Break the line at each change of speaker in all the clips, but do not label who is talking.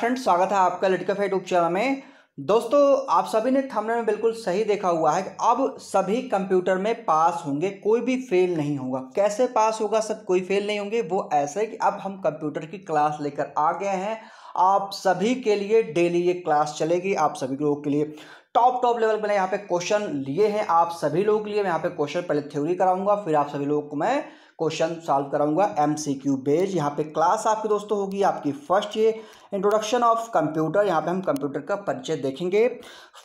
friend स्वागत है आपका लटका फेट उपचार में दोस्तों आप सभी ने थमने में बिल्कुल सही देखा हुआ है कि अब सभी कंप्यूटर में पास होंगे कोई भी फेल नहीं होगा कैसे पास होगा सब कोई फेल नहीं होंगे वो ऐसे कि अब हम कंप्यूटर की क्लास लेकर आ गए हैं आप सभी के लिए डेली ये क्लास चलेगी आप सभी लोगों के लिए टॉप टॉप लेवल पर यहाँ पे क्वेश्चन लिए हैं आप सभी लोगों के लिए मैं यहाँ पे क्वेश्चन पहले थ्योरी कराऊंगा फिर आप सभी लोगों को मैं क्वेश्चन सॉल्व कराऊंगा एमसीक्यू बेज यहाँ पे क्लास आपकी दोस्तों होगी आपकी फर्स्ट ये इंट्रोडक्शन ऑफ कंप्यूटर यहाँ पे हम कंप्यूटर का परिचय देखेंगे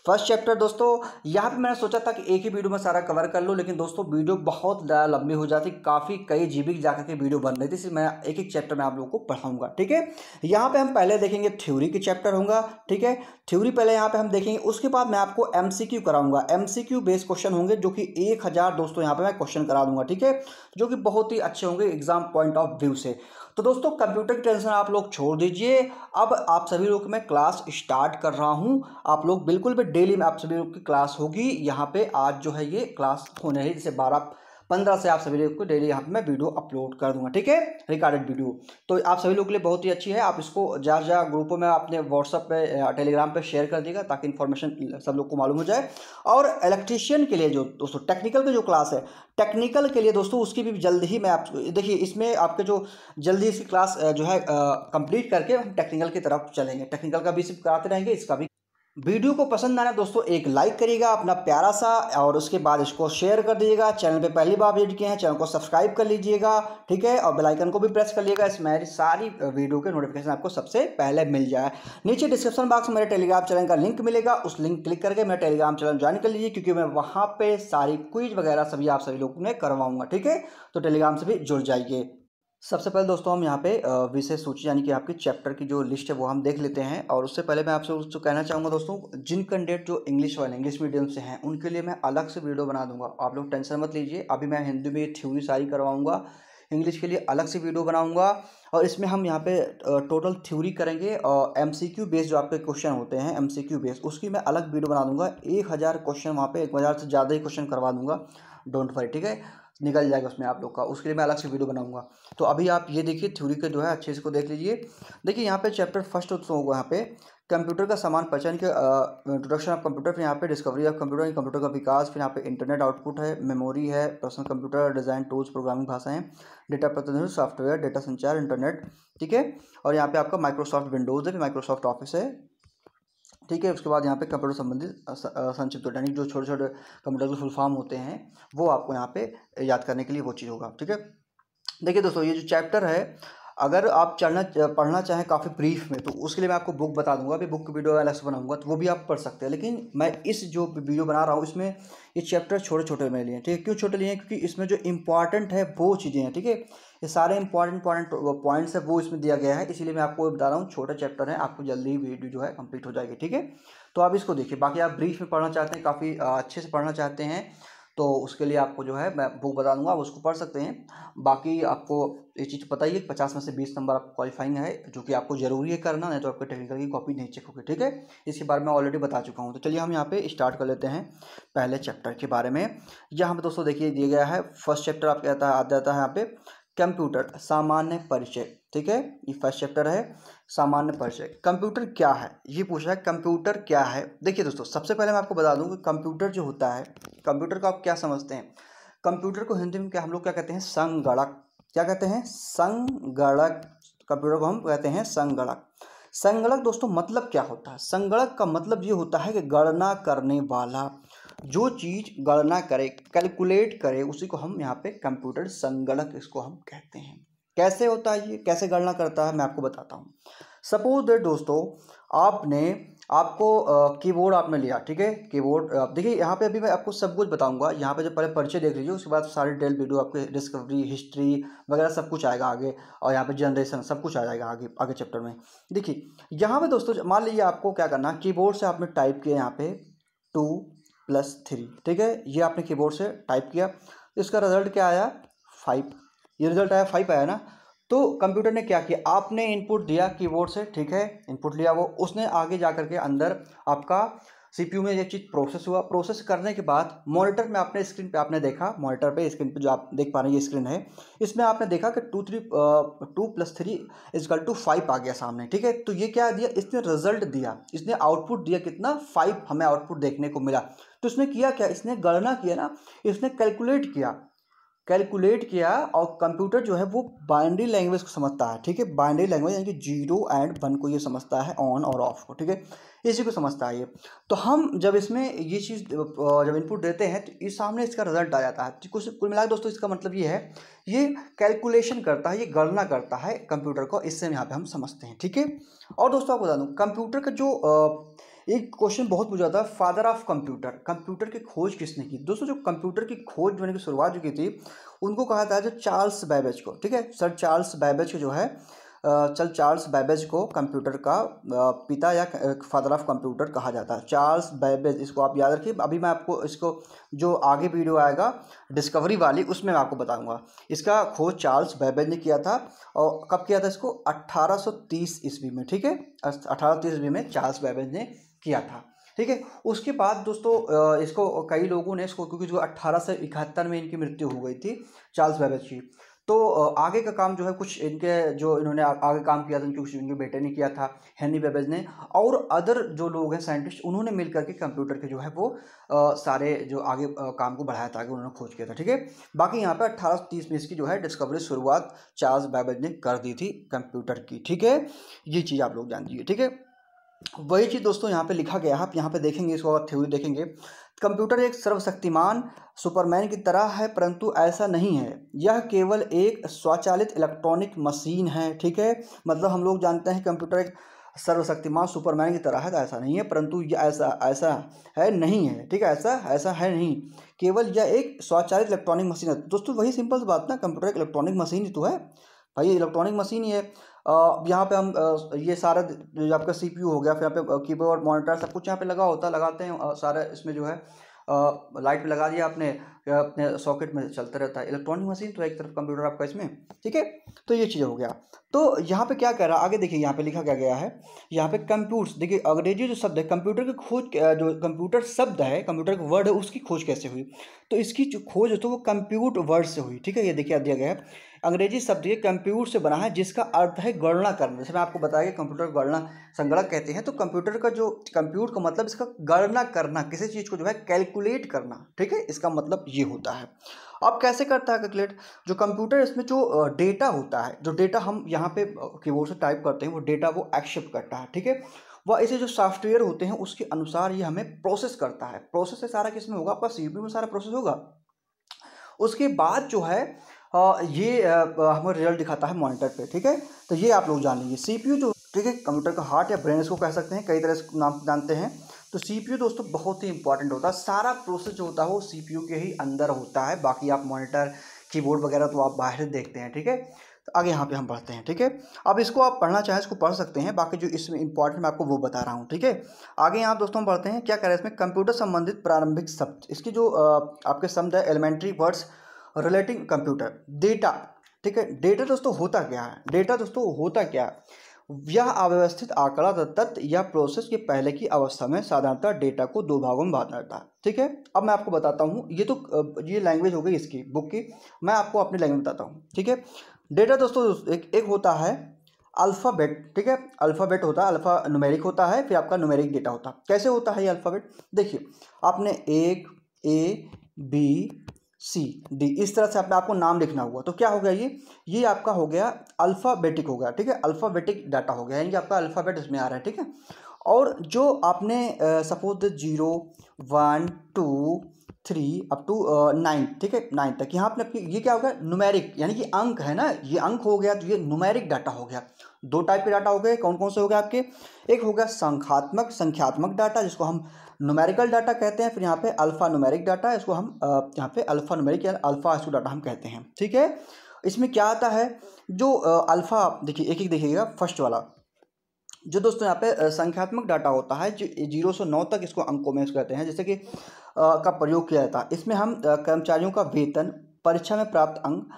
फर्स्ट चैप्टर दोस्तों यहाँ पे मैंने सोचा था कि एक ही वीडियो में सारा कवर कर लूँ लेकिन दोस्तों वीडियो बहुत लंबी हो जाती काफ़ी कई जी बी जाकर के वीडियो बन रही थी इसलिए मैं एक एक चैप्टर में आप लोगों को पढ़ाऊँगा ठीक है यहाँ पर हम पहले देखेंगे थ्योरी के चैप्टर होंगे ठीक है थ्योरी पहले यहाँ पर हम देखेंगे उसके बाद मैं आपको एम सी क्यू कराऊंगा M C Q based question होंगे जो कि एक हज़ार दोस्तों यहाँ पर मैं क्वेश्चन करा दूंगा ठीक है जो कि बहुत ही अच्छे होंगे एग्जाम पॉइंट ऑफ व्यू से तो दोस्तों कंप्यूटर की टेंशन आप लोग छोड़ दीजिए अब आप सभी लोग मैं क्लास स्टार्ट कर रहा हूँ आप लोग बिल्कुल भी डेली में आप सभी लोग की क्लास होगी यहाँ पे आज जो है ये क्लास होने है जैसे बारह पंद्रह से आप सभी लोग को डेली यहाँ पर मैं वीडियो अपलोड कर दूंगा ठीक है रिकॉर्डेड वीडियो तो आप सभी लोग के लिए बहुत ही अच्छी है आप इसको ज़्यादा ज़्यादा ग्रुपों में अपने व्हाट्सअप पे टेलीग्राम पे शेयर कर देगा ताकि इन्फॉर्मेशन सब लोग को मालूम हो जाए और इलेक्ट्रीशियन के लिए जो दोस्तों टेक्निकल की जो क्लास है टेक्निकल के लिए दोस्तों उसकी भी जल्द ही मैं आप देखिए इसमें आपके जो जल्दी इसकी क्लास जो है कंप्लीट करके हम टेक्निकल की तरफ चलेंगे टेक्निकल का भी सिर्फ कराते रहेंगे इसका भी वीडियो को पसंद आना दोस्तों एक लाइक करिएगा अपना प्यारा सा और उसके बाद इसको शेयर कर दीजिएगा चैनल पे पहली बार अपडेट किए हैं चैनल को सब्सक्राइब कर लीजिएगा ठीक है और बेल आइकन को भी प्रेस कर लीजिएगा इसमें मेरी सारी वीडियो के नोटिफिकेशन आपको सबसे पहले मिल जाए नीचे डिस्क्रिप्शन बॉक्स में मेरे टेलीग्राम चैनल का लिंक मिलेगा उस लिंक क्लिक करके मेरा टेलीग्राम चैनल ज्वाइन कर लीजिए क्योंकि मैं वहाँ पर सारी क्विज वगैरह सभी आप सभी लोगों ने करवाऊँगा ठीक है तो टेलीग्राम से भी जुड़ जाइए सबसे पहले दोस्तों हम यहाँ पे विषय सूची यानी कि आपके चैप्टर की जो लिस्ट है वो हम देख लेते हैं और उससे पहले मैं आपसे उसको कहना चाहूँगा दोस्तों जिन कैंडिडेट जो इंग्लिश वाले इंग्लिश मीडियम से हैं उनके लिए मैं अलग से वीडियो बना दूंगा आप लोग टेंशन मत लीजिए अभी मैं हिंदी में थ्योरी सारी करवाऊँगा इंग्लिश के लिए अलग से वीडियो बनाऊंगा और इसमें हम यहाँ पे टोटल थ्यूरी करेंगे और एम सी क्यू बेस्ड जो आपके क्वेश्चन होते हैं एम सी क्यू उसकी मैं अलग वीडियो बना दूंगा एक हज़ार क्वेश्चन वहाँ पे एक हज़ार से ज़्यादा ही क्वेश्चन करवा दूँगा डोंट फरी ठीक है निकल जाएगा उसमें आप लोग का उसके लिए मैं अलग से वीडियो बनाऊंगा तो अभी आप ये देखिए थ्योरी के जो है अच्छे इसको देख लीजिए देखिए यहाँ पे चैप्टर फर्स्ट होगा यहाँ पे कंप्यूटर का सामान पहचान के इंट्रोडक्शन ऑफ कंप्यूटर फिर यहाँ पे डिस्कवरी ऑफ कंप्यूटर कंप्यूटर का विकास फिर यहाँ पे इंटरनेट आउटपुट है मेमोरी है personal computer design tools programming भाषाएं डेटा प्रतिनिधि सॉफ्टवेयर डेटा संचार इंटरनेट ठीक है और यहाँ पे आपका माइक्रोसॉफ्ट विंडोज़ है माइक्रोसॉफ्ट ऑफिस है ठीक है उसके बाद यहाँ पे कंप्यूटर संबंधित संक्षिप्त यानी जो छोटे छोटे कंप्यूटर के फुल फॉर्म होते हैं वो आपको यहाँ पे याद करने के लिए वो चीज़ होगा ठीक है देखिए दोस्तों ये जो चैप्टर है अगर आप चढ़ना पढ़ना चाहें काफ़ी ब्रीफ में तो उसके लिए मैं आपको बुक बता दूंगा अभी बुक वीडियो अलग से बनाऊंगा तो वो भी आप पढ़ सकते हैं लेकिन मैं इस जो वीडियो बना रहा हूँ इसमें ये चैप्टर छोटे छोटे में लिए हैं ठीक है क्यों छोटे लिए हैं क्योंकि इसमें जो इंपॉर्टेंट है वो चीज़ें हैं ठीक है ये सारे इंपॉर्टेंट पॉइंट पॉइंट्स है वो इसमें दिया गया है इसीलिए मैं आपको बता रहा हूँ छोटा चैप्टर है आपको जल्दी ही वीडियो जो है कम्प्लीट हो जाएगी ठीक है तो आप इसको देखिए बाकी आप ब्रीफ में पढ़ना चाहते हैं काफ़ी अच्छे से पढ़ना चाहते हैं तो उसके लिए आपको जो है मैं बुक बता दूंगा आप उसको पढ़ सकते हैं बाकी आपको ये चीज़ पता ही है पचास में से बीस नंबर आपको क्वालिफाइंग है जो कि आपको जरूरी है करना नहीं तो आपके टेक्निकल की कॉपी नहीं चेक होगी ठीक है इसके बारे में ऑलरेडी बता चुका हूँ तो चलिए हम यहाँ पे स्टार्ट कर लेते हैं पहले चैप्टर के बारे में यहाँ पर दोस्तों देखिए दिया गया है फर्स्ट चैप्टर आपके आता है आ जाता है यहाँ पे कंप्यूटर सामान्य परिचय ठीक है ये फर्स्ट चैप्टर है सामान्य परिचय कंप्यूटर क्या है ये पूछा है कंप्यूटर क्या है देखिए दोस्तों सबसे पहले मैं आपको बता दूं कि कंप्यूटर जो होता है कंप्यूटर को आप क्या समझते हैं कंप्यूटर को हिंदी में क्या हम लोग क्या कहते हैं संगणक क्या कहते हैं संगणक कंप्यूटर को हम कहते हैं संगणक संगणक दोस्तों मतलब क्या होता है संगणक का मतलब ये होता है कि गणना करने वाला जो चीज़ गणना करे कैलकुलेट करे उसी को हम यहाँ पे कंप्यूटर संगणक इसको हम कहते हैं कैसे होता है ये कैसे गणना करता है मैं आपको बताता हूँ सपोज दैट दोस्तों आपने आपको कीबोर्ड आपने लिया ठीक है कीबोर्ड देखिए यहाँ पे अभी मैं आपको सब कुछ बताऊंगा यहाँ पे जब पहले परिचय देख लीजिए उसके बाद सारी डिटेल वीडियो आपके डिस्कवरी हिस्ट्री वगैरह सब कुछ आएगा आगे और यहाँ पे जनरेशन सब कुछ आ जाएगा आगे आगे चैप्टर में देखिए यहाँ पे दोस्तों मान लीजिए आपको क्या करना बोर्ड से आपने टाइप किया यहाँ पे टू प्लस थ्री ठीक है ये आपने कीबोर्ड से टाइप किया इसका रिजल्ट क्या आया फाइव ये रिजल्ट आया फाइव आया ना तो कंप्यूटर ने क्या किया आपने इनपुट दिया कीबोर्ड से ठीक है इनपुट लिया वो उसने आगे जा करके अंदर आपका सीपीयू में ये चीज़ प्रोसेस हुआ प्रोसेस करने के बाद मॉनिटर में आपने स्क्रीन पे आपने देखा मॉनिटर पे स्क्रीन पे जो आप देख पा रहे हैं ये स्क्रीन है इसमें आपने देखा कि two three two plus three is equal two five आ गया सामने ठीक है तो ये क्या दिया इसने रिजल्ट दिया इसने आउटपुट दिया कितना फाइव हमें आउटपुट देखने को मिला तो इसने किया क्या इसने गणना किया ना इसने कैलकुलेट किया कैलकुलेट किया और कंप्यूटर जो है वो बाइनरी लैंग्वेज को समझता है ठीक है बाइनरी लैंग्वेज यानी कि जीरो एंड वन को ये समझता है ऑन और ऑफ को ठीक है इसी को समझता है ये तो हम जब इसमें ये चीज़ जब इनपुट देते हैं तो इस सामने इसका रिजल्ट आ जाता है कुछ कुल मिला दोस्तों इसका मतलब ये है ये कैलकुलेशन करता है ये गणना करता है कंप्यूटर को इससे यहाँ पर हम समझते हैं ठीक है और दोस्तों आपको बता दूँ कंप्यूटर का जो आ, एक क्वेश्चन बहुत पूछा था फादर ऑफ कंप्यूटर कंप्यूटर की खोज किसने की दोस्तों जो कंप्यूटर की खोज जो की शुरुआत जो की थी उनको कहा था जो चार्ल्स बैबेज को ठीक है सर चार्ल्स बैबेज को जो है चल चार्ल्स बैबेज को कंप्यूटर का पिता या फादर ऑफ कंप्यूटर कहा जाता है चार्ल्स बैबेज इसको आप याद रखिए अभी मैं आपको इसको जो आगे वीडियो आएगा डिस्कवरी वाली उसमें मैं आपको बताऊंगा इसका खोज चार्ल्स बैबेज ने किया था और कब किया था इसको 1830 ईस्वी में ठीक है 1830 ईस्वी में चार्ल्स बैबेज ने किया था ठीक है उसके बाद दोस्तों इसको कई लोगों ने इसको क्योंकि जो अट्ठारह सौ इकहत्तर में इनकी मृत्यु हो गई थी चार्ल्स बैबेज की तो आगे का काम जो है कुछ इनके जो इन्होंने आगे काम किया था इनके कुछ इनके बेटे ने किया था हैनी बेबेज ने और अदर जो लोग हैं साइंटिस्ट उन्होंने मिल करके कंप्यूटर के जो है वो सारे जो आगे काम को बढ़ाया था आगे उन्होंने खोज किया था ठीक है बाकी यहाँ पे अट्ठारह तीस में इसकी जो है डिस्कवरी शुरुआत चार्ल्स बैबेज ने कर दी थी कंप्यूटर की ठीक है ये चीज़ आप लोग जान दीजिए ठीक है वही चीज़ दोस्तों यहाँ पे लिखा गया है आप यहाँ पे देखेंगे इसको अगर थ्योरी देखेंगे कंप्यूटर एक सर्वशक्तिमान सुपरमैन की तरह है परंतु ऐसा नहीं है यह केवल एक स्वचालित इलेक्ट्रॉनिक मशीन है ठीक है मतलब हम लोग जानते हैं कंप्यूटर एक सर्वशक्तिमान सुपरमैन की तरह है तो ऐसा नहीं है परंतु यह ऐसा ऐसा है नहीं है ठीक है ऐसा ऐसा है नहीं केवल यह एक स्वचालित इलेक्ट्रॉनिक मशीन है दोस्तों वही सिंपल बात ना कंप्यूटर एक इलेक्ट्रॉनिक मशीन ही तो है भाई इलेक्ट्रॉनिक मशीन ही है यहाँ पे हम ये सारा आपका सीपीयू हो गया फिर यहाँ पे कीबोर्ड मॉनिटर सब कुछ यहाँ पे लगा होता लगाते हैं सारा इसमें जो है लाइट लगा दिया आपने अपने सॉकेट में चलता रहता है इलेक्ट्रॉनिक मशीन तो एक तरफ कंप्यूटर आपका इसमें ठीक है तो ये चीज़ हो गया तो यहाँ पे क्या कह रहा है आगे देखिए यहाँ पे लिखा क्या गया है यहाँ पे कंप्यूटर्स देखिए अंग्रेजी जो शब्द है कंप्यूटर की खोज जो कंप्यूटर शब्द है कंप्यूटर का वर्ड है उसकी खोज कैसे हुई तो इसकी जो खोज होती है तो वो कंप्यूट वर्ड से हुई ठीक है ये देखिए दिया गया है अंग्रेजी शब्द ये कंप्यूटर से बना है जिसका अर्थ है गणना करना जैसे मैं आपको बताया कि कंप्यूटर गणना संगणक कहते हैं तो कंप्यूटर का जो कंप्यूटर का मतलब इसका गणना करना किसी चीज़ को जो है कैलकुलेट करना ठीक है इसका मतलब ये होता है अब कैसे करता है कैलकुलेट जो कंप्यूटर इसमें जो डेटा होता है जो डेटा हम यहाँ पे कीबोर्ड से टाइप करते हैं वो डेटा वो एक्सेप्ट करता है ठीक है वह ऐसे जो सॉफ्टवेयर होते हैं उसके अनुसार ये हमें प्रोसेस करता है प्रोसेस से सारा किसमें होगा आपका सी में सारा प्रोसेस होगा उसके बाद जो है हाँ, ये हमें रिजल्ट दिखाता है मॉनिटर पे ठीक है तो ये आप लोग जान लीजिए सीपीयू जो ठीक है कंप्यूटर का हार्ट या ब्रेन इसको कह सकते हैं कई तरह से नाम जानते हैं तो सीपीयू दोस्तों बहुत ही इंपॉर्टेंट होता है सारा प्रोसेस जो होता है वो सीपीयू के ही अंदर होता है बाकी आप मॉनिटर कीबोर्ड वगैरह तो आप बाहर से देखते हैं ठीक है तो आगे यहाँ पे हम पढ़ते हैं ठीक है अब इसको आप पढ़ना चाहें इसको पढ़ सकते हैं बाकी जो इसमें इंपॉर्टेंट मैं आपको वो बता रहा हूँ ठीक है आगे यहाँ दोस्तों हम पढ़ते हैं क्या करें इसमें कंप्यूटर संबंधित प्रारंभिक शब्द इसकी जो आपके शब्द है elementary words relating computer data ठीक है डेटा दोस्तों होता क्या है डेटा दोस्तों होता क्या है यह अव्यवस्थित आंकड़ा तत्व या प्रोसेस के पहले की अवस्था में साधारणतः डेटा को दो भागों में बांटा जाता है ठीक है अब मैं आपको बताता हूँ ये तो ये लैंग्वेज हो गई इसकी बुक की मैं आपको अपनी लैंग्वेज बताता हूँ ठीक है डेटा दोस्तों एक, एक होता है अल्फ़ाबेट ठीक है अल्फ़ाबेट होता है अल्फ़ा नुमेरिक होता है फिर आपका नुमेरिक डेटा होता है कैसे होता है ये अल्फ़ाबेट देखिए आपने एक ए बी सी डी इस तरह से आपने आपको नाम लिखना होगा तो क्या हो गया ये ये आपका हो गया अल्फ़ाबेटिक हो गया ठीक है अल्फ़ाबेटिक डाटा हो गया यानी कि आपका अल्फ़ाबेट इसमें आ रहा है ठीक है और जो आपने suppose zero one two three up to nine ठीक है नाइन तक यहाँ आपने ये क्या हो गया नुमेरिक यानी कि अंक है ना ये अंक हो गया तो ये नुमेरिक डाटा हो गया दो टाइप के डाटा हो गए कौन कौन से हो गए आपके एक हो गया संख्यात्मक संख्यात्मक डाटा जिसको हम नोमेरिकल डाटा कहते हैं फिर यहाँ पे अल्फ़ा नोमेरिक डाटा इसको हम यहाँ पे अल्फ़ा नोमेरिक या अल्फ़ा इसको डाटा हम कहते हैं ठीक है इसमें क्या आता है जो अल्फ़ा देखिए एक एक देखिएगा फर्स्ट वाला जो दोस्तों यहाँ पे संख्यात्मक डाटा होता है जो जीरो से नौ तक इसको अंकों में कहते हैं जैसे कि का प्रयोग किया जाता है इसमें हम कर्मचारियों का वेतन परीक्षा में प्राप्त अंक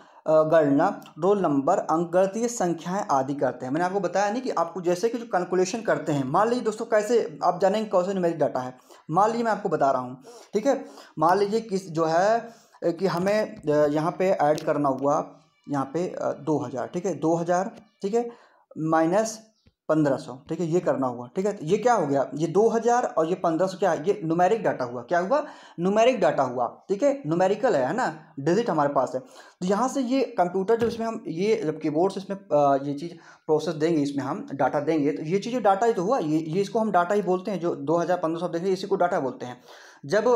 गणना रोल नंबर अंक गणतीय संख्याएं आदि करते हैं मैंने आपको बताया नहीं कि आपको जैसे कि जो कैलकुलेशन करते हैं मान लीजिए दोस्तों कैसे आप जानेंगे कौन सा न्यूमेरिक डाटा है मान लीजिए मैं आपको बता रहा हूँ ठीक है मान लीजिए किस जो है कि हमें यहाँ पे ऐड करना हुआ यहाँ पे दो हज़ार ठीक है दो हज़ार ठीक है माइनस पंद्रह सौ ठीक है ये करना हुआ ठीक है तो ये क्या हो गया ये दो हज़ार और ये पंद्रह सौ क्या है ये नुमेरिक डाटा हुआ क्या हुआ नुमेरिक डाटा हुआ ठीक है नुमेरिकल है ना डिजिट हमारे पास है तो यहाँ से ये कंप्यूटर जो इसमें हम ये जब कीबोर्ड से इसमें ये चीज़ प्रोसेस देंगे इसमें हम डाटा देंगे तो ये चीज़ डाटा ही तो हुआ ये ये इसको हम डाटा ही बोलते हैं जो दो हज़ार पंद्रह सौ देखें इसी को डाटा बोलते हैं जब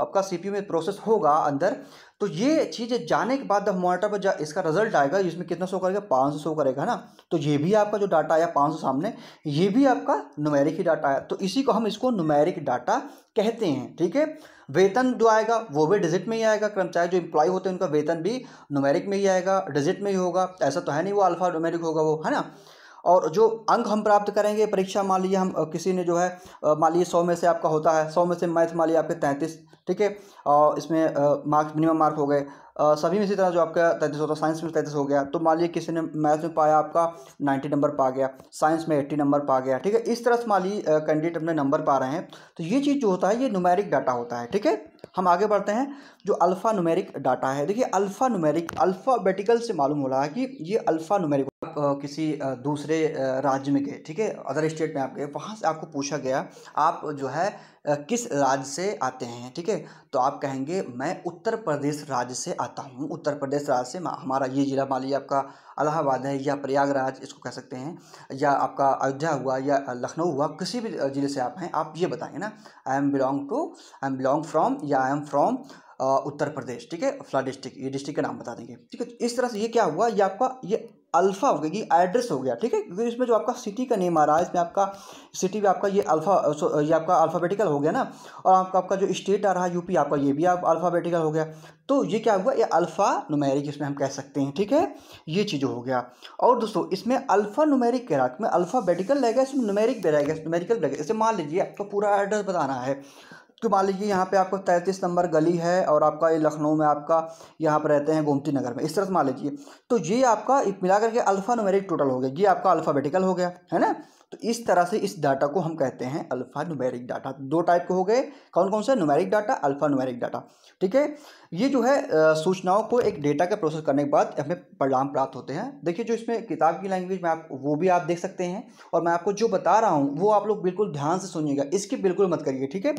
आपका सीपीयू में प्रोसेस होगा अंदर तो ये चीज़ जाने के बाद मॉनिटर पर इसका रिजल्ट आएगा इसमें कितना शो करेगा पाँच सौ शो करेगा ना तो ये भी आपका जो डाटा आया पाँच सौ सामने ये भी आपका नुमैरिक ही डाटा आया तो इसी को हम इसको नुमैरिक डाटा कहते हैं ठीक है वेतन जो आएगा वो भी डिजिट में ही आएगा कर्मचारी जो इम्प्लॉय होते हैं उनका वेतन भी नुमैरिक में ही आएगा डिजिट में ही होगा ऐसा तो है नहीं वो अल्फा नुमेरिक होगा वो है ना और जो अंक हम प्राप्त करेंगे परीक्षा मान लीजिए हम किसी ने जो है मान लीजिए सौ में से आपका होता है सौ में से मैथ मान लीजिए आपके तैंतीस ठीक है और इसमें मार्क्स मिनिमम मार्क हो गए सभी में इसी तरह जो आपका तैंतीस होता है साइंस में तैंतीस हो गया तो मान लीजिए किसी ने मैथ्स में पाया आपका नाइन्टी नंबर पा गया साइंस में एट्टी नंबर पा गया ठीक है इस तरह से मान लीजिए कैंडिडेट अपने नंबर पा रहे हैं तो ये चीज़ जो होता है ये नुमेरिक डाटा होता है ठीक है हम आगे बढ़ते हैं जो अल्फ़ा नुमेरिक डाटा है देखिए अल्फ़ा नुमेरिक अल्फ़ाबेटिकल से मालूम हो रहा है कि ये अल्फ़ा नुमेरिक किसी दूसरे राज्य में गए ठीक है अदर स्टेट में आप गए वहाँ से आपको पूछा गया आप जो है किस राज्य से आते हैं ठीक है तो आप कहेंगे मैं उत्तर प्रदेश राज्य से आता हूँ उत्तर प्रदेश राज्य से हमारा ये ज़िला मान लीजिए आपका अलाहाबाद है या प्रयागराज इसको कह सकते हैं या आपका अयोध्या हुआ या लखनऊ हुआ किसी भी ज़िले से आप हैं आप ये बताएंगे ना I am belong to I am belong from या आई एम फ्रॉम उत्तर प्रदेश ठीक है फला डिस्ट्रिक्ट ये डिस्ट्रिक्ट का नाम बता देंगे ठीक है तो इस तरह से ये क्या हुआ ये आपका ये अल्फ़ा हो गया कि एड्रेस हो गया ठीक है क्योंकि इसमें जो आपका सिटी का नेम आ रहा है इसमें आपका सिटी में आपका ये अल्फ़ा ये आपका अल्फ़ाबेटिकल हो गया ना और आपका आपका जो स्टेट आ रहा है यूपी आपका ये भी आप अल्फ़ाबेटिकल हो गया तो ये क्या हुआ ये अल्फ़ा नुमेरिक इसमें हम कह सकते हैं ठीक है ये चीज़ हो गया और दोस्तों इसमें अल्फ़ा नुमेरिक के रहा में अल्फ़ाबेटिकल रहेगा इसमें नुमेरिक भी रहेगा नुमेरिकल रहेगा इसे मान लीजिए आपको पूरा एड्रेस बताना है तो मान लीजिए यहाँ पे आपको तैंतीस नंबर गली है और आपका ये लखनऊ में आपका यहाँ पर रहते हैं गोमती नगर में इस तरह से मान लीजिए तो ये आपका मिला करके अल्फ़ा नोमेरिक टोटल हो गया ये आपका अल्फ़ाबेटिकल हो गया है ना तो इस तरह से इस डाटा को हम कहते हैं अल्फा न्यूमेरिक डाटा दो टाइप के हो गए कौन कौन सा numeric data alpha numeric data ठीक है ये जो है सूचनाओं को एक डेटा का प्रोसेस करने के बाद हमें परिणाम प्राप्त होते हैं देखिए जो इसमें किताब की लैंग्वेज में आप वो भी आप देख सकते हैं और मैं आपको जो बता रहा हूँ वो आप लोग बिल्कुल ध्यान से सुनिएगा इसकी बिल्कुल मत करिए ठीक है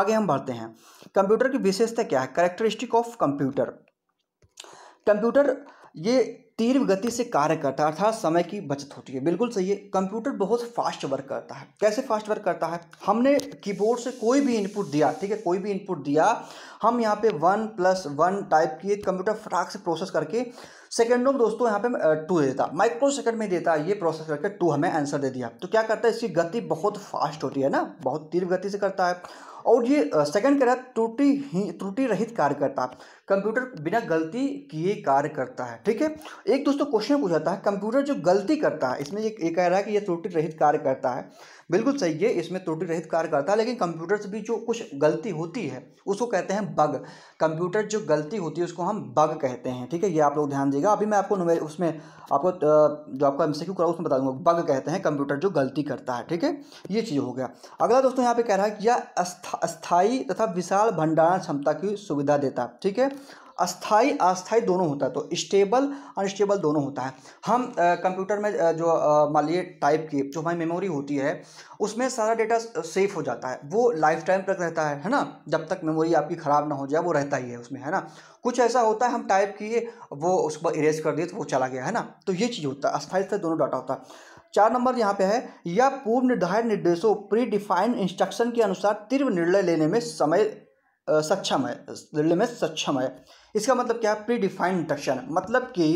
आगे हम बढ़ते हैं कंप्यूटर की विशेषता क्या है करेक्टरिस्टिक ऑफ कंप्यूटर कंप्यूटर ये तीव्र गति से कार्य करता है अर्थात समय की बचत होती है बिल्कुल सही है कंप्यूटर बहुत फास्ट वर्क करता है कैसे फास्ट वर्क करता है हमने कीबोर्ड से कोई भी इनपुट दिया ठीक है कोई भी इनपुट दिया हम यहाँ पे वन प्लस वन टाइप किए कंप्यूटर फटाक से प्रोसेस करके सेकेंडों में दोस्तों यहाँ पे टू दे देता माइक्रो सेकंड में देता ये प्रोसेस करके टू हमें आंसर दे दिया तो क्या करता है इसकी गति बहुत फास्ट होती है ना बहुत तीव्र गति से करता है और ये सेकंड कह रहा है त्रुटि ही त्रुटि रहित कार्य करता कंप्यूटर बिना गलती किए कार्य करता है ठीक है एक दोस्तों क्वेश्चन पूछा जाता है कंप्यूटर जो गलती करता है इसमें ये कह रहा है कि यह त्रुटि रहित कार्य करता है बिल्कुल सही है इसमें त्रुटि रहित कार्य करता है लेकिन कंप्यूटर से भी जो कुछ गलती होती है उसको कहते हैं बग कंप्यूटर जो गलती होती है उसको हम बग कहते हैं ठीक है ये आप लोग ध्यान दीजिएगा अभी मैं आपको उसमें आपको जो आपका एम सी क्यू उसमें बता दूंगा बग कहते हैं कंप्यूटर जो गलती करता है ठीक है ये चीज़ हो गया अगला दोस्तों यहाँ पे कह रहा है कि यह अस्थायी तथा विशाल भंडारण क्षमता की सुविधा देता ठीक है अस्थाई अस्थाई दोनों होता है तो स्टेबल अनस्टेबल दोनों होता है हम कंप्यूटर में जो मान लीजिए टाइप की जो हमारी मेमोरी होती है उसमें सारा डेटा सेफ हो जाता है वो लाइफ टाइम तक रहता है है ना जब तक मेमोरी आपकी ख़राब ना हो जाए वो रहता ही है उसमें है ना कुछ ऐसा होता है हम टाइप किए वो उसको इरेज कर दिए तो वो चला गया है ना तो ये चीज़ होता है अस्थायी स्थाई दोनों डाटा होता है चार नंबर यहाँ पे है या पूर्व निर्धारित निर्देशों प्री डिफाइंड इंस्ट्रक्शन के अनुसार तीव्र निर्णय लेने में समय सक्षम है दिल्ली में सक्षम है इसका मतलब क्या है प्री डिफाइंड इंस्ट्रक्शन मतलब कि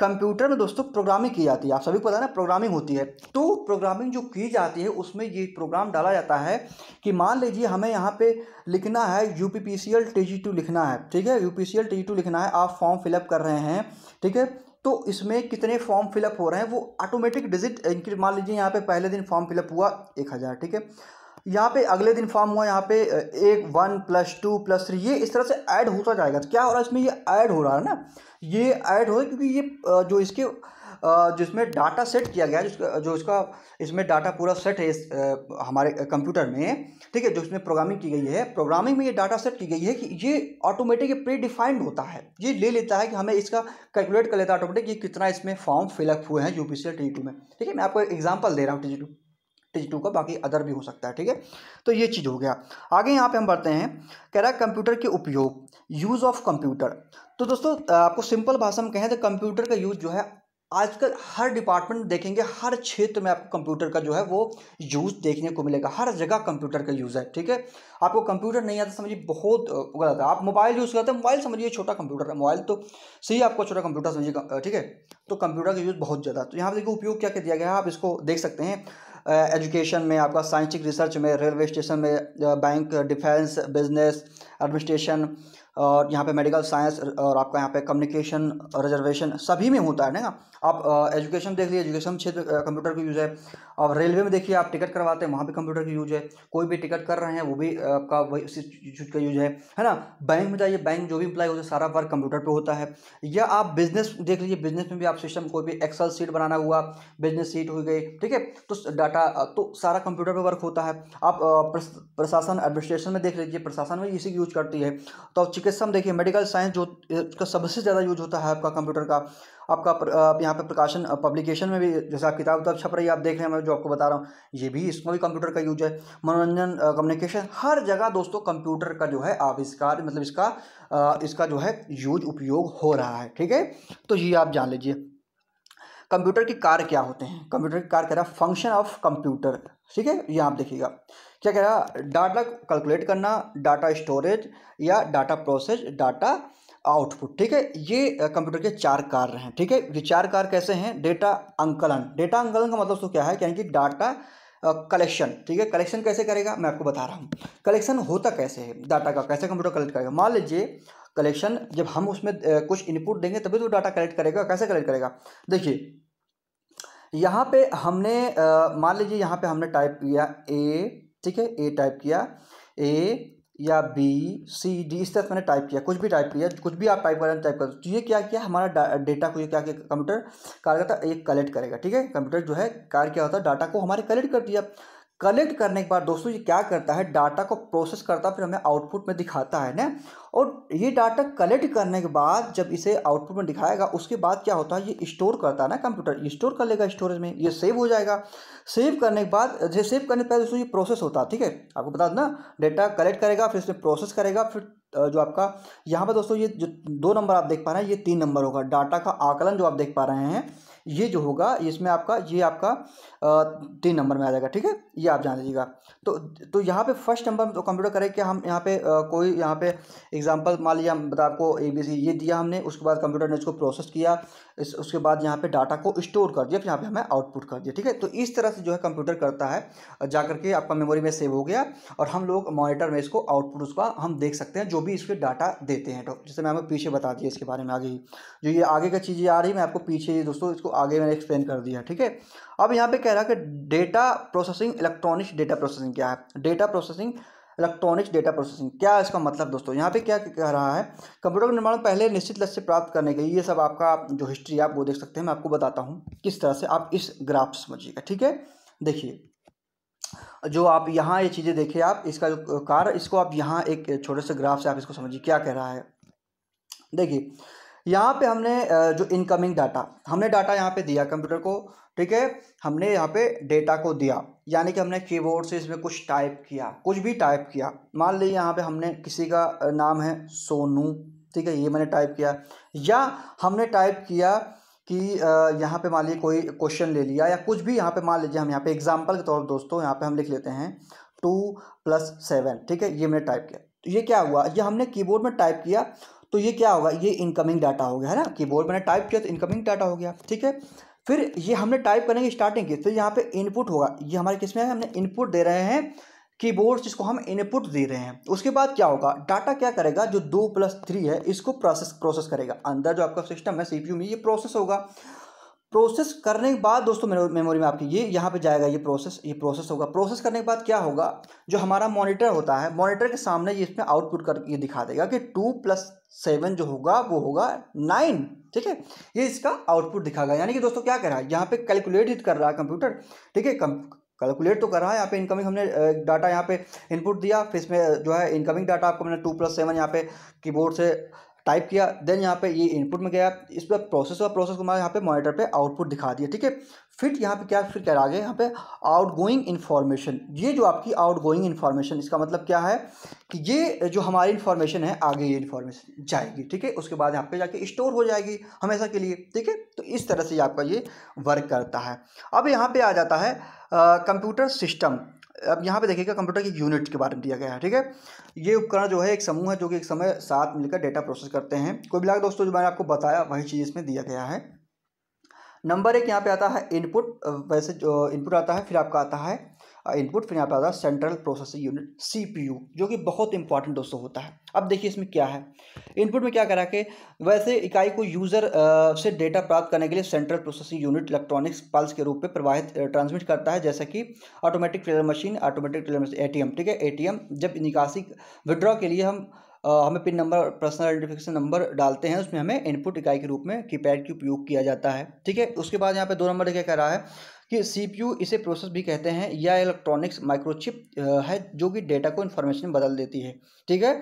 कंप्यूटर में दोस्तों प्रोग्रामिंग की जाती है आप सभी को पता है ना प्रोग्रामिंग होती है तो प्रोग्रामिंग जो की जाती है उसमें ये प्रोग्राम डाला जाता है कि मान लीजिए हमें यहाँ पे लिखना है U P P C L T G two लिखना है ठीक है U P C L T G two लिखना है आप फॉर्म फिलअप कर रहे हैं ठीक है तो इसमें कितने फॉर्म फिलअप हो रहे हैं वो ऑटोमेटिक डिजिट मान लीजिए यहाँ पे पहले दिन फॉर्म फिलअप हुआ एक हज़ार ठीक है यहाँ पे अगले दिन फॉर्म हुआ यहाँ पे एक one plus two plus three ये इस तरह से ऐड होता जाएगा तो क्या हो रहा है इसमें ये ऐड हो रहा है ना ये ऐड हो रहा है क्योंकि ये जो इसके जिसमें डाटा सेट किया गया है जिसका जो इसका इसमें डाटा पूरा सेट है इस हमारे कंप्यूटर में ठीक है जो इसमें प्रोग्रामिंग की गई है प्रोग्रामिंग में ये डाटा सेट की गई है कि ये ऑटोमेटिक प्री डिफाइंड होता है ये ले लेता है कि हमें इसका कैलकुलेट कर लेता है ऑटोमेटिक कितना इसमें फॉर्म फिलअप हुए हैं यू पी e में ठीक है मैं आपको एग्जाम्पल दे रहा हूँ टी टिज टू का बाकी अदर भी हो सकता है ठीक है तो ये चीज़ हो गया आगे यहाँ पे हम बढ़ते हैं कह रहा है कंप्यूटर के उपयोग यूज़ ऑफ कंप्यूटर तो दोस्तों आपको सिंपल भाषा में कहें तो कंप्यूटर का यूज़ जो है आजकल हर डिपार्टमेंट देखेंगे हर क्षेत्र में आपको कंप्यूटर का जो है वो यूज़ देखने को मिलेगा हर जगह कंप्यूटर का यूज़ है ठीक है आपको कंप्यूटर नहीं आता समझिए बहुत गलत है आप मोबाइल यूज़ करते हैं मोबाइल समझिए छोटा कंप्यूटर है मोबाइल तो सही आपको छोटा कंप्यूटर समझिए ठीक है तो कंप्यूटर का यूज़ बहुत ज़्यादा तो यहाँ पर देखिए उपयोग क्या क्या दिया गया है आप इसको देख सकते हैं एजुकेशन में आपका साइंटिफिक रिसर्च में रेलवे स्टेशन में बैंक डिफेंस बिजनेस एडमिनिस्ट्रेशन और यहाँ पे मेडिकल साइंस और आपका यहाँ पे कम्युनिकेशन रिजर्वेशन सभी में होता है ना आप एजुकेशन देख लीजिए एजुकेशन क्षेत्र कंप्यूटर का यूज़ है और रेलवे में देखिए आप टिकट करवाते हैं वहाँ भी कंप्यूटर का यूज़ है कोई भी टिकट कर रहे हैं वो भी आपका वही उसी चीज़ का यूज़ है है ना बैंक में जाइए बैंक जो भी इंप्लाई होता है सारा वर्क कंप्यूटर पर होता है या आप बिजनेस देख लीजिए बिजनेस में भी आप सिस्टम कोई भी एक्सल सीट बनाना हुआ बिजनेस सीट हो गई ठीक है तो डाटा तो सारा कंप्यूटर पर वर्क होता है आप प्रशासन एडमिनिस्ट्रेशन में देख लीजिए प्रशासन में इसी यूज करती है तो चिकित्सा में देखिए मेडिकल साइंस जो उसका सबसे ज़्यादा यूज होता है आपका कंप्यूटर का आपका आप यहाँ पे प्रकाशन पब्लिकेशन में भी जैसे आप किताब उताब छप रही है आप देख रहे हैं मैं जो आपको बता रहा हूँ ये भी इसमें भी कंप्यूटर का यूज है मनोरंजन कम्युनिकेशन हर जगह दोस्तों कंप्यूटर का जो है आविष्कार मतलब इसका आ, इसका जो है यूज उपयोग हो रहा है ठीक है तो ये आप जान लीजिए कंप्यूटर के कार्य क्या होते हैं कंप्यूटर के कार्य कह रहा है फंक्शन ऑफ कंप्यूटर ठीक है ये आप देखिएगा क्या कह रहा है डाटा कैलकुलेट करना डाटा स्टोरेज या डाटा प्रोसेस डाटा आउटपुट ठीक है ये कंप्यूटर के चार कार्य हैं ठीक है ये चार कार्य कैसे हैं डेटा अंकलन डेटा अंकलन का मतलब तो क्या है यानी कि डाटा कलेक्शन ठीक है कलेक्शन कैसे करेगा मैं आपको बता रहा हूँ कलेक्शन होता कैसे है डाटा का कैसे कंप्यूटर कलेक्ट करेगा मान लीजिए कलेक्शन जब हम उसमें कुछ इनपुट देंगे तभी तो डाटा कलेक्ट करेगा कैसे कलेक्ट करेगा देखिए यहाँ पे हमने मान लीजिए यहाँ पे हमने टाइप किया ए ठीक है ए टाइप किया ए या बी सी डी इस तरह मैंने टाइप किया कुछ भी टाइप किया कुछ भी आप टाइप करें टाइप कर तो ये क्या किया हमारा डेटा को ये क्या किया कंप्यूटर कार्य करता एक कलेक्ट करेगा ठीक है कंप्यूटर जो है कार्य क्या होता है डाटा को हमारे कलेक्ट कर दिया कलेक्ट करने के बाद दोस्तों ये क्या करता है डाटा को प्रोसेस करता है फिर हमें आउटपुट में दिखाता है ना और ये डाटा कलेक्ट करने के बाद जब इसे आउटपुट में दिखाएगा उसके बाद क्या होता है ये स्टोर करता है ना कंप्यूटर स्टोर कर लेगा स्टोरेज में ये सेव हो जाएगा सेव करने के बाद जैसे सेव करने पहले दोस्तों ये प्रोसेस होता है ठीक है आपको बता ना डेटा कलेक्ट करेगा फिर उसमें प्रोसेस करेगा फिर जो आपका यहाँ पर दोस्तों ये जो दो नंबर आप देख पा रहे हैं ये तीन नंबर होगा डाटा का आकलन जो आप देख पा रहे हैं ये जो होगा इसमें आपका ये आपका तीन नंबर में आ जाएगा ठीक है ये आप जान लीजिएगा तो तो यहाँ पे फर्स्ट नंबर तो कंप्यूटर करें कि हम यहाँ पे आ, कोई यहाँ पे एग्जांपल मान लिया हम बता आपको ए बी सी ये दिया हमने उसके बाद कंप्यूटर ने इसको प्रोसेस किया इस उसके बाद यहाँ पे डाटा को स्टोर कर दिया फिर यहाँ पे हमें आउटपुट कर दिया ठीक है तो इस तरह से जो है कंप्यूटर करता है जा करके आपका मेमोरी में सेव हो गया और हम लोग मॉनिटर में इसको आउटपुट उसका हम देख सकते हैं जो भी इसके डाटा देते हैं तो जैसे मैं आपको पीछे बता दिया इसके बारे में आगे जो ये आगे का चीज़ें आ रही मैं आपको पीछे दोस्तों इसको आगे मैंने एक्सप्लेन कर दिया ठीक है अब यहाँ पर कह रहा है कि data processing electronics data processing क्या है data processing electronics data processing क्या इसका मतलब दोस्तों यहाँ पे क्या कह रहा है कंप्यूटर का निर्माण पहले निश्चित लक्ष्य प्राप्त करने के लिए ये सब आपका जो हिस्ट्री आप वो देख सकते हैं मैं आपको बताता हूँ किस तरह से आप इस ग्राफ समझिएगा ठीक है देखिए जो आप यहाँ ये चीज़ें देखिए आप इसका जो कार इसको आप यहाँ एक छोटे से ग्राफ से आप इसको समझिए क्या कह रहा है देखिए यहाँ पे हमने जो इनकमिंग डाटा हमने डाटा यहाँ पे दिया कंप्यूटर को ठीक है हमने यहाँ पे डेटा को दिया यानी कि हमने कीबोर्ड से इसमें कुछ टाइप किया कुछ भी टाइप किया मान लीजिए यहाँ पे हमने किसी का नाम है सोनू ठीक है ये मैंने टाइप किया या हमने टाइप किया कि यहाँ पे मान लीजिए कोई क्वेश्चन ले लिया या कुछ भी यहाँ पे मान लीजिए हम यहाँ पे एग्जाम्पल के तौर पर दोस्तों यहाँ पे हम लिख लेते हैं टू प्लस सेवन ठीक है ये मैंने टाइप किया तो ये क्या हुआ ये हमने कीबोर्ड में टाइप किया तो ये क्या होगा ये इनकमिंग डाटा हो गया है ना कीबोर्ड मैंने टाइप किया तो इनकमिंग डाटा हो गया ठीक है फिर ये हमने टाइप करेंगे स्टार्टिंग की तो यहाँ पे इनपुट होगा ये हमारे किस में है हमने इनपुट दे रहे हैं कीबोर्ड जिसको हम इनपुट दे रहे हैं उसके बाद क्या होगा डाटा क्या करेगा जो दो प्लस थ्री है इसको प्रोसेस प्रोसेस करेगा अंदर जो आपका सिस्टम है सीपीयू में ये प्रोसेस होगा प्रोसेस करने के बाद दोस्तों मेमोरी में आपकी ये यहाँ पे जाएगा ये प्रोसेस ये प्रोसेस होगा प्रोसेस करने के बाद क्या होगा जो हमारा मॉनिटर होता है मॉनिटर के सामने ये इसमें आउटपुट कर ये दिखा देगा कि टू प्लस सेवन जो होगा वो होगा नाइन ठीक है ये इसका आउटपुट दिखाएगा यानी कि दोस्तों क्या कर रहा है यहाँ पे कैलकुलेट ही कर रहा है कंप्यूटर ठीक है कैलकुलेट तो कर रहा है यहाँ पे इनकमिंग हमने डाटा यहाँ पे इनपुट दिया फिर इसमें जो है इनकमिंग डाटा आपको मैंने टू प्लस सेवन यहाँ पे कीबोर्ड से टाइप किया देन यहाँ पे ये इनपुट में गया इस पर प्रोसेस हुआ प्रोसेस को हमारे यहाँ पे मॉनिटर पे आउटपुट दिखा दिया ठीक है फिर यहाँ पे क्या फिर क्या आ गया यहाँ पे आउट गोइंग इन्फॉर्मेशन ये जो आपकी आउट गोइंग इन्फॉर्मेशन इसका मतलब क्या है कि ये जो हमारी इन्फॉर्मेशन है आगे ये इन्फॉर्मेशन जाएगी ठीक है उसके बाद यहाँ पे जाके स्टोर हो जाएगी हमेशा के लिए ठीक है तो इस तरह से आपका ये वर्क करता है अब यहाँ पर आ जाता है कंप्यूटर सिस्टम अब यहाँ पे देखिएगा कंप्यूटर की यूनिट के बारे में दिया गया है ठीक है ये उपकरण जो है एक समूह है जो कि एक समय साथ मिलकर डेटा प्रोसेस करते हैं कोई मिला दोस्तों जो मैंने आपको बताया वही चीज़ इसमें दिया गया है नंबर एक यहाँ पे आता है इनपुट वैसे जो इनपुट आता है फिर आपका आता है इनपुट uh, फिर यहाँ पे आता है सेंट्रल प्रोसेसिंग यूनिट सीपीयू जो कि बहुत इंपॉर्टेंट दोस्तों होता है अब देखिए इसमें क्या है इनपुट में क्या करा कि वैसे इकाई को यूज़र uh, से डेटा प्राप्त करने के लिए central processing unit electronics pulse के रूप में प्रवाहित ट्रांसमिट uh, करता है जैसा कि automatic teller machine automatic teller machine ए ठीक है ए जब निकासी विड्रॉ के लिए हम हमें pin number personal identification number डालते हैं उसमें हमें इनपुट इकाई के रूप में कीपैड की उपयोग किया जाता है ठीक है उसके बाद यहाँ पे दो नंबर क्या कह रहा है कि सीपीयू इसे प्रोसेस भी कहते हैं या इलेक्ट्रॉनिक्स माइक्रोचिप है जो कि डेटा को इन्फॉर्मेशन बदल देती है ठीक है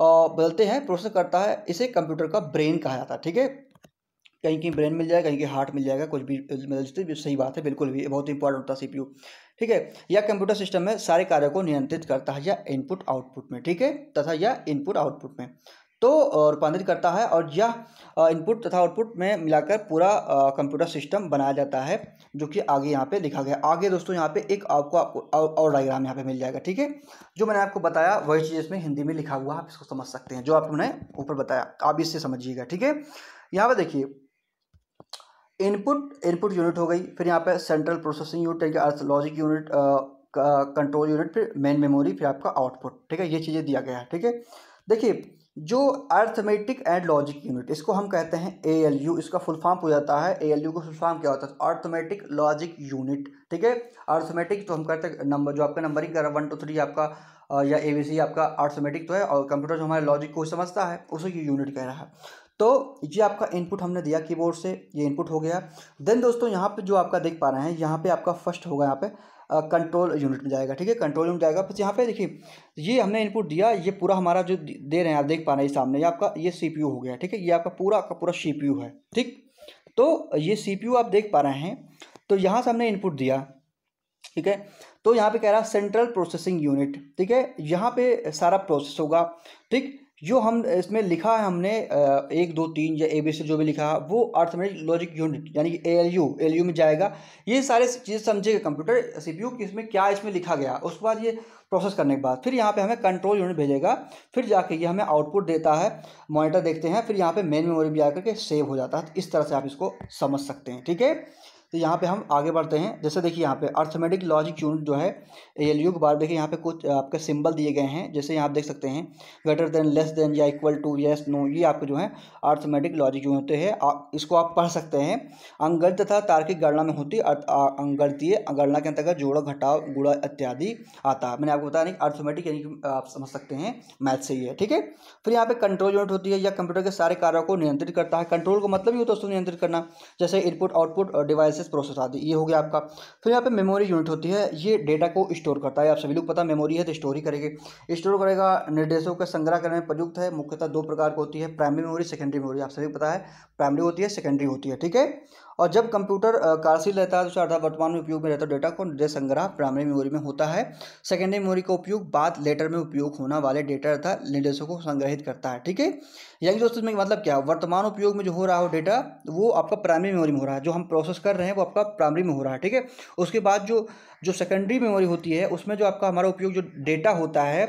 बदलते हैं प्रोसेस करता है इसे कंप्यूटर का ब्रेन कहा जाता है ठीक है कहीं कहीं ब्रेन मिल जाएगा कहीं कहीं हार्ट मिल जाएगा कुछ भी मतलब जितनी भी सही बात है बिल्कुल भी बहुत इंपॉर्टेंट होता है सीपीयू ठीक है या कंप्यूटर सिस्टम में सारे कार्य को नियंत्रित करता है या इनपुट आउटपुट में ठीक है तथा या इनपुट आउटपुट में तो रूपांतरित करता है और यह इनपुट तथा आउटपुट में मिलाकर पूरा कंप्यूटर सिस्टम बनाया जाता है जो कि आगे यहाँ पे लिखा गया आगे दोस्तों यहाँ पे एक आपको और डायग्राम यहाँ पे मिल जाएगा ठीक है जो मैंने आपको बताया वही चीज़ इसमें हिंदी में लिखा हुआ आप इसको समझ सकते हैं जो आपने ऊपर बताया आप इससे समझिएगा ठीक है यहाँ पर देखिए इनपुट इनपुट यूनिट हो गई फिर यहाँ पे सेंट्रल प्रोसेसिंग यूनिट यानी अर्थ लॉजिक यूनिट कंट्रोल यूनिट फिर मेन मेमोरी फिर आपका आउटपुट ठीक है ये चीज़ें दिया गया है ठीक है देखिए जो अर्थमेटिक एंड लॉजिक यूनिट इसको हम कहते हैं ए एल यू इसका फुल फॉर्म हो जाता है ए एल यू का फुल फॉर्म क्या होता है अर्थमेटिक लॉजिक यूनिट ठीक है अर्थमेटिक तो हम कहते हैं नंबर जो आपका नंबरिंग कर रहा है वन टू थ्री आपका या ए बी सी आपका अर्थमेटिक तो है और कंप्यूटर जो हमारे लॉजिक को समझता है उसे ये यूनिट कह रहा है तो ये आपका इनपुट हमने दिया कीबोर्ड से ये इनपुट हो गया देन दोस्तों यहाँ पे जो आपका देख पा रहे हैं यहाँ पे आपका फर्स्ट होगा यहाँ पे कंट्रोल यूनिट में जाएगा ठीक है कंट्रोल यूनिट जाएगा फिर यहाँ पे देखिए ये हमने इनपुट दिया ये पूरा हमारा जो दे रहे हैं आप देख पा रहे हैं सामने ये आपका ये सी हो गया ठीक है ये आपका पूरा आपका पूरा सी है ठीक तो ये सी आप देख पा रहे हैं तो यहाँ से हमने इनपुट दिया ठीक है तो यहाँ पे कह रहा है सेंट्रल प्रोसेसिंग यूनिट ठीक है यहाँ पे सारा प्रोसेस होगा ठीक जो हम इसमें लिखा है हमने एक दो तीन या ए बी से जो भी लिखा है वो अर्थमेटिक लॉजिक यूनिट यानी कि A L U L U में जाएगा ये सारे चीज़ समझेगा कंप्यूटर सी पी यू कि इसमें क्या इसमें लिखा गया उसके बाद ये प्रोसेस करने के बाद फिर यहाँ पे हमें कंट्रोल यूनिट भेजेगा फिर जाके ये हमें आउटपुट देता है मॉनिटर देखते हैं फिर यहाँ पर मेन मेमोरी भी आकर के सेव हो जाता है तो इस तरह से आप इसको समझ सकते हैं ठीक है तो यहाँ पे हम आगे बढ़ते हैं जैसे देखिए यहाँ पे अर्थमेटिक लॉजिक यूनिट जो है एल यू बार देखिए यहाँ पे कुछ आपके सिंबल दिए गए हैं जैसे यहाँ आप देख सकते हैं ग्रेटर देन लेस देन या इक्वल टू येस नो ये आपके जो है अर्थमेटिक लॉजिक यूनिट है इसको आप पढ़ सकते हैं अंगणित तथा तार्किक गणना में होती अंगणतीय गणना के अंतर्गत जोड़ा घटाव गुड़ा इत्यादि आता है मैंने आपको बताया नहीं अर्थमेटिक यानी कि आप समझ सकते हैं मैथ से ही है ठीक है फिर यहाँ पे कंट्रोल यूनिट होती है या कंप्यूटर के सारे कार्यों को नियंत्रित करता है कंट्रोल को मतलब ही होता है उसको नियंत्रित करना जैसे input output device analysis process आदि ये हो गया आपका फिर तो यहाँ पे मेमोरी यूनिट होती है ये डेटा को स्टोर करता है आप सभी लोग पता मेमोरी है तो स्टोर ही करेंगे स्टोर करेगा निर्देशों का संग्रह करने में प्रयुक्त है मुख्यतः दो प्रकार की होती है प्राइमरी मेमोरी सेकेंडरी मेमोरी आप सभी पता है प्राइमरी होती है सेकेंडरी होती है ठीक है और जब कंप्यूटर कार्यशील रहता है तो उसका अर्थात वर्तमान में उपयोग में रहता है डेटा को डेटा संग्रह प्राइमरी मेमोरी में होता है सेकेंडरी मेमोरी का उपयोग बाद लेटर में उपयोग होने वाले डेटा अर्थात निर्देशों को संग्रहित करता है ठीक है यानी दोस्तों इसमें मतलब क्या वर्तमान उपयोग में जो हो रहा हो डेटा वो आपका प्राइमरी मेमोरी में हो रहा है जो हम प्रोसेस कर रहे हैं वो आपका प्राइमरी में हो रहा है ठीक है उसके बाद जो जो सेकेंडरी मेमोरी होती है उसमें जो आपका हमारा उपयोग जो डेटा होता है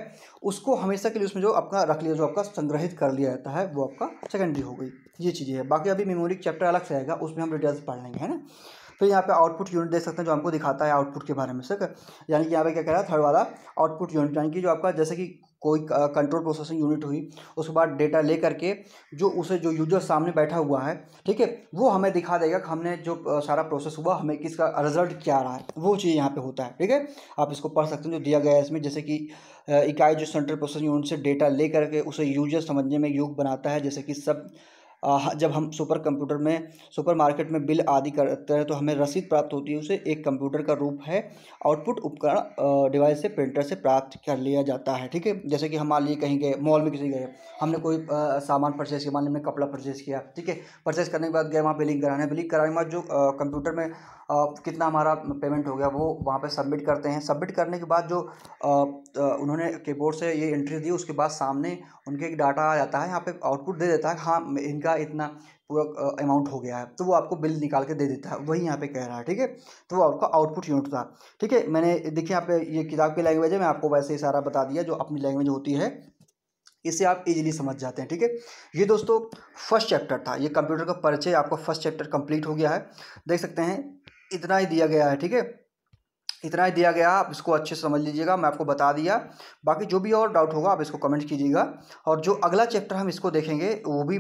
उसको हमेशा के लिए उसमें जो आपका रख लिया जो आपका संग्रहित कर लिया जाता है वो आपका सेकेंडरी हो गई ये चीज़ें है बाकी अभी मेमोरी चैप्टर अलग से आएगा उसमें हम डिटेल्स पढ़ लेंगे है ना फिर तो यहाँ पे आउटपुट यूनिट देख सकते हैं जो हमको दिखाता है आउटपुट के बारे में सर यानी कि यहाँ पे क्या कह रहा है थर्ड वाला आउटपुट यूनिट यानी कि जो आपका जैसे कि कोई कंट्रोल प्रोसेसिंग यूनिट हुई उसके बाद डेटा ले करके जो उसे जो यूजर सामने बैठा हुआ है ठीक है वो हमें दिखा देगा कि हमने जो सारा प्रोसेस हुआ हमें किसका रिजल्ट क्या रहा है वो चीज़ यहाँ पे होता है ठीक है आप इसको पढ़ सकते हैं जो दिया गया है इसमें जैसे कि इकाई जो सेंट्रल प्रोसेसिंग यूनिट से डेटा ले करके उसे यूजर समझने में योग बनाता है जैसे कि सब जब हम सुपर कंप्यूटर में सुपर मार्केट में बिल आदि करते हैं तो हमें रसीद प्राप्त होती है उसे एक कंप्यूटर का रूप है आउटपुट उपकरण डिवाइस से प्रिंटर से प्राप्त कर लिया जाता है ठीक है जैसे कि हम मान लिए कहीं गए मॉल में किसी गए हमने कोई सामान परचेस किया मान लिया हमने कपड़ा परचेस किया ठीक है परचेस करने के बाद गए वहाँ बिलिंग कराने बिलिंग कराने के बाद जो कंप्यूटर में कितना हमारा पेमेंट हो गया वो वहाँ पे सबमिट करते हैं सबमिट करने के बाद जो उन्होंने कीबोर्ड से ये एंट्री दी उसके बाद सामने उनके एक डाटा आ जाता है यहाँ पे आउटपुट दे देता है हाँ इनका इतना पूरा अमाउंट हो गया है तो वो आपको बिल निकाल के दे देता है वही यहाँ पे कह रहा है ठीक है तो वो आपका आउटपुट यूनिट था ठीक है मैंने देखिए यहाँ पे ये किताब की लैंग्वेज है मैं आपको वैसे ही सारा बता दिया जो अपनी लैंग्वेज होती है इसे आप इजीली समझ जाते हैं ठीक है ये दोस्तों फर्स्ट चैप्टर था ये कंप्यूटर का परिचय आपका फर्स्ट चैप्टर कंप्लीट हो गया है देख सकते हैं इतना ही दिया गया है ठीक है इतना ही दिया गया आप इसको अच्छे से समझ लीजिएगा मैं आपको बता दिया बाकी जो भी और डाउट होगा आप इसको कमेंट कीजिएगा और जो अगला चैप्टर हम इसको देखेंगे वो भी